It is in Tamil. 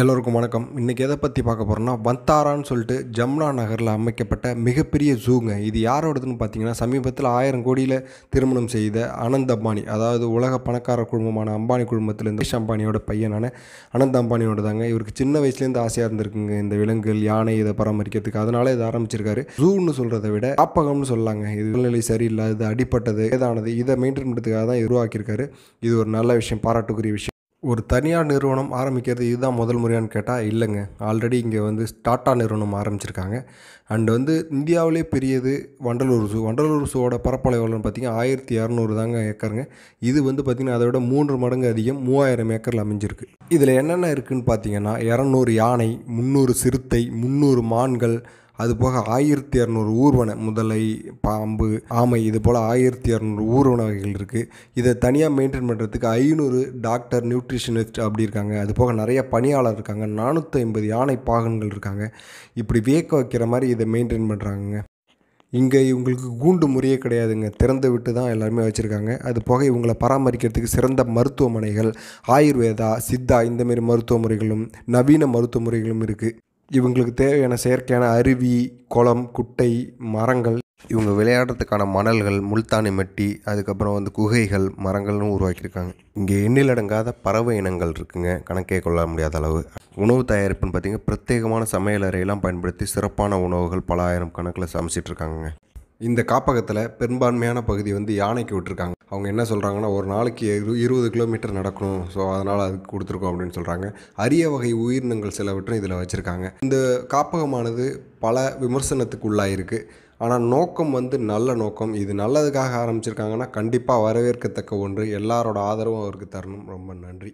எல்லோருக்கும் வணக்கம் இன்றைக்கி எதை பற்றி பார்க்க போகிறோம்னா வந்தாரான்னு சொல்லிட்டு ஜம்னா நகரில் அமைக்கப்பட்ட மிகப்பெரிய ஜூங்க இது யாரோடதுன்னு பார்த்தீங்கன்னா சமீபத்தில் ஆயிரம் கோடியில் திருமணம் செய்த அனந்த் அம்பானி அதாவது உலக பணக்கார குழுமமான அம்பானி குழுமத்தில் முகேஷ் அம்பானியோட பையனான அனந்த் அம்பானியோட தாங்க இவருக்கு சின்ன வயசுலேருந்து ஆசையாக இருந்திருக்குங்க இந்த விலங்குகள் யானை இதை பராமரிக்கிறதுக்கு அதனால இதை ஆரம்பிச்சிருக்காரு ஜூன்னு சொல்கிறத விட காப்பகம்னு சொல்லலாங்க இது உடல்நிலை சரியில்லாதது அடிப்பட்டது ஏதானது இதை மெயின்டைன் பண்ணுறதுக்காக தான் உருவாக்கியிருக்காரு இது ஒரு நல்ல விஷயம் பாராட்டுக்குரிய விஷயம் ஒரு தனியார் நிறுவனம் ஆரம்பிக்கிறது இதுதான் முதல் முறையான்னு கேட்டால் இல்லைங்க ஆல்ரெடி இங்கே வந்து டாட்டா நிறுவனம் ஆரம்பிச்சிருக்காங்க அண்ட் வந்து இந்தியாவிலே பெரியது வண்டலூர் ஜூ வண்டலூர் ஜூவோட பரப்பளவுலன்னு பார்த்திங்கன்னா ஆயிரத்தி இரநூறு தாங்க ஏக்கருங்க இது வந்து பார்த்திங்கன்னா அதை விட மூன்று மடங்கு அதிகம் மூவாயிரம் ஏக்கரில் அமைஞ்சிருக்கு இதில் என்னென்ன இருக்குதுன்னு பார்த்தீங்கன்னா இரநூறு யானை முந்நூறு சிறுத்தை முந்நூறு மான்கள் அது போக ஆயிரத்தி இரநூறு ஊர்வன முதலை பாம்பு ஆமை இது போல் ஆயிரத்தி இரநூறு ஊர்வன வகைகள் இருக்குது இதை தனியாக மெயின்டைன் பண்ணுறதுக்கு ஐநூறு டாக்டர் நியூட்ரிஷனிஸ்ட் அப்படி இருக்காங்க அது போக நிறைய பணியாளர் இருக்காங்க நானூற்றி ஐம்பது யானை பாகன்கள் இருக்காங்க இப்படி வியக்க வைக்கிற மாதிரி இதை மெயின்டைன் பண்ணுறாங்க இங்கே இவங்களுக்கு கூண்டு முறையே கிடையாதுங்க திறந்து விட்டு தான் எல்லாருமே வச்சுருக்காங்க அது போக இவங்களை பராமரிக்கிறதுக்கு சிறந்த மருத்துவமனைகள் ஆயுர்வேதா சித்தா இந்தமாரி மருத்துவ முறைகளும் நவீன மருத்துவ முறைகளும் இருக்குது இவங்களுக்கு தேவையான செயற்கையான அருவி குளம் குட்டை மரங்கள் இவங்க விளையாடுறதுக்கான மணல்கள் முல்தானி மெட்டி அதுக்கப்புறம் வந்து குகைகள் மரங்கள்னு உருவாக்கியிருக்காங்க இங்கே எண்ணிலடங்காத பறவை இனங்கள் இருக்குங்க கணக்கே கொள்ள முடியாத அளவு உணவு தயாரிப்புன்னு பார்த்தீங்க பிரத்யேகமான சமையலறையெல்லாம் பயன்படுத்தி சிறப்பான உணவுகள் பல ஆயிரம் கணக்கில் சமைச்சிட்ருக்காங்க இந்த காப்பகத்தில் பெரும்பான்மையான பகுதி வந்து யானைக்கு விட்டுருக்காங்க அவங்க என்ன சொல்கிறாங்கன்னா ஒரு நாளைக்கு இரு இருபது கிலோமீட்டர் நடக்கணும் ஸோ அதனால் அதுக்கு கொடுத்துருக்கோம் அப்படின்னு சொல்கிறாங்க அரிய வகை உயிரினங்கள் சிலவற்றும் இதில் வச்சுருக்காங்க இந்த காப்பகமானது பல விமர்சனத்துக்கு உள்ளாயிருக்கு ஆனால் நோக்கம் வந்து நல்ல நோக்கம் இது நல்லதுக்காக ஆரம்பிச்சிருக்காங்கன்னா கண்டிப்பாக வரவேற்கத்தக்க ஒன்று எல்லாரோட ஆதரவும் அவருக்கு தரணும் ரொம்ப நன்றி